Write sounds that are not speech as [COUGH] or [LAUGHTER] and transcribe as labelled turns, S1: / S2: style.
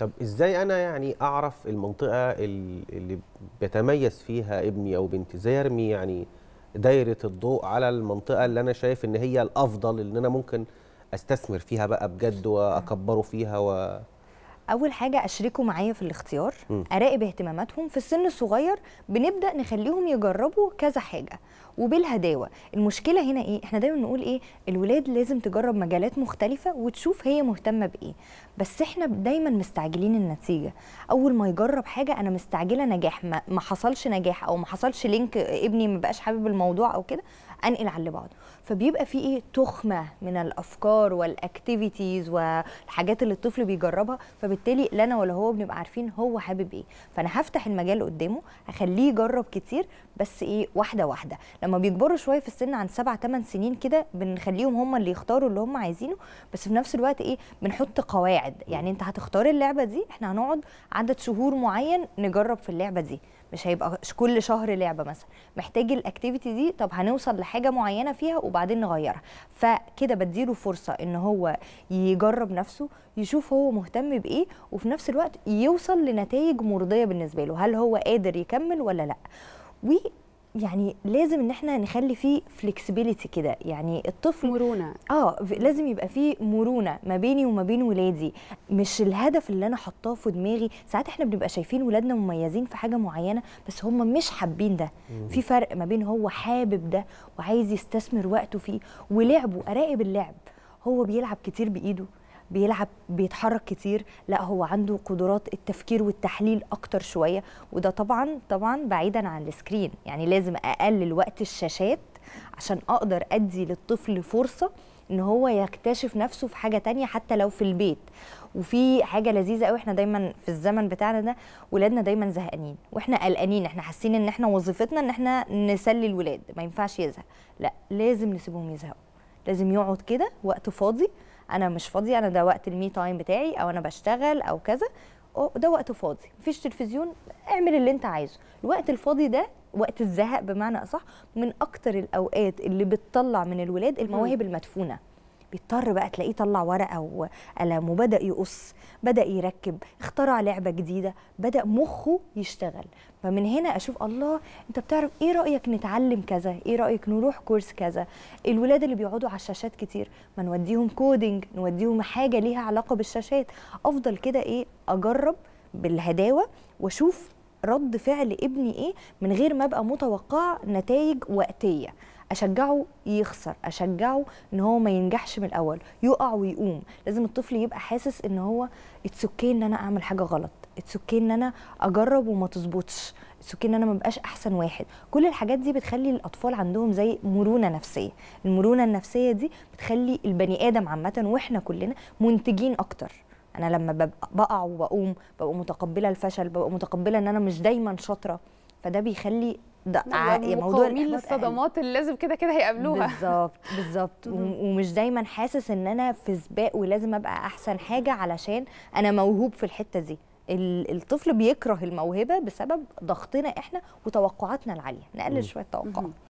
S1: طب ازاي انا يعني اعرف المنطقه اللي بيتميز فيها ابني او بنتي ازاي ارمي يعني دايره الضوء على المنطقه اللي انا شايف ان هي الافضل اللي انا ممكن استثمر فيها بقى بجد واكبره فيها و... اول حاجه اشركه معايا في الاختيار م. اراقب اهتماماتهم في السن الصغير بنبدا نخليهم يجربوا كذا حاجه وبالهداوه المشكله هنا ايه احنا دايما نقول ايه الولاد لازم تجرب مجالات مختلفه وتشوف هي مهتمه بايه بس احنا دايما مستعجلين النتيجه اول ما يجرب حاجه انا مستعجله نجاح ما, ما حصلش نجاح او ما حصلش لينك ابني ما بقاش حابب الموضوع او كده انقل على اللي بعده فبيبقى في ايه تخمه من الافكار والاكتيفيتيز والحاجات اللي الطفل بيجربها فبالتالي فبالتالي لا انا ولا هو بنبقى عارفين هو حابب ايه فانا هفتح المجال قدامه هخليه يجرب كتير بس ايه واحده واحده لما بيكبروا شويه في السن عن سبع ثمان سنين كده بنخليهم هم اللي يختاروا اللي هم عايزينه بس في نفس الوقت ايه بنحط قواعد يعني انت هتختار اللعبه دي احنا هنقعد عدد شهور معين نجرب في اللعبه دي مش هيبقى كل شهر لعبه مثلا محتاج الاكتيفيتي دي طب هنوصل لحاجه معينه فيها وبعدين نغيرها فكده بديله فرصه ان هو يجرب نفسه يشوف هو مهتم بايه وفي نفس الوقت يوصل لنتائج مرضيه بالنسبه له هل هو قادر يكمل ولا لا يعني لازم ان احنا نخلي فيه فلكسبيليتي كده يعني الطفل مرونه اه لازم يبقى فيه مرونه ما بيني وما بين ولادي مش الهدف اللي انا حطاه في دماغي ساعات احنا بنبقى شايفين ولادنا مميزين في حاجه معينه بس هم مش حابين ده مم. في فرق ما بين هو حابب ده وعايز يستثمر وقته فيه ولعبه اراقب اللعب هو بيلعب كتير بايده بيلعب بيتحرك كتير لا هو عنده قدرات التفكير والتحليل اكتر شويه وده طبعا طبعا بعيدا عن السكرين يعني لازم اقلل وقت الشاشات عشان اقدر ادي للطفل فرصه ان هو يكتشف نفسه في حاجه تانية حتى لو في البيت وفي حاجه لذيذه قوي احنا دايما في الزمن بتاعنا ده ولادنا دايما زهقانين واحنا قلقانين احنا حاسين ان احنا وظيفتنا ان احنا نسلي الولاد ما ينفعش يزهق لا لازم نسيبهم يزهقوا لازم يقعد كده وقت فاضي انا مش فاضيه انا ده وقت المي تايم بتاعي او انا بشتغل او كذا ده وقت فاضي مفيش تلفزيون اعمل اللي انت عايزه الوقت الفاضي ده وقت الزهق بمعنى اصح من اكتر الاوقات اللي بتطلع من الولاد المواهب المدفونه بيضطر بقى تلاقيه طلع ورقه وقلم وبدا يقص بدا يركب اخترع لعبه جديده بدا مخه يشتغل فمن هنا اشوف الله انت بتعرف ايه رايك نتعلم كذا ايه رايك نروح كورس كذا الولاد اللي بيقعدوا على الشاشات كتير ما نوديهم كودينج نوديهم حاجه ليها علاقه بالشاشات افضل كده ايه اجرب بالهداوه واشوف رد فعل ابني ايه من غير ما ابقى متوقع نتائج وقتيه اشجعه يخسر اشجعه ان هو ما ينجحش من الاول يقع ويقوم لازم الطفل يبقى حاسس ان هو اتس اوكي ان انا اعمل حاجه غلط اتس اوكي ان انا اجرب وما تظبطش اتس اوكي ان انا ما بقاش احسن واحد كل الحاجات دي بتخلي الاطفال عندهم زي مرونه نفسيه المرونه النفسيه دي بتخلي البني ادم عامه واحنا كلنا منتجين اكتر انا لما بقع وبقوم ببقى متقبله الفشل ببقى متقبله ان انا مش دايما شاطره فده بيخلي ده يعني موضوع للصدمات اللي لازم كده كده هيقابلوها بالظبط [LAUGHS] بالظبط ومش دايما حاسس ان انا في سباق ولازم ابقى احسن حاجه علشان انا موهوب في الحته دي الطفل بيكره الموهبه بسبب ضغطنا احنا وتوقعاتنا العاليه نقلل شويه توقعات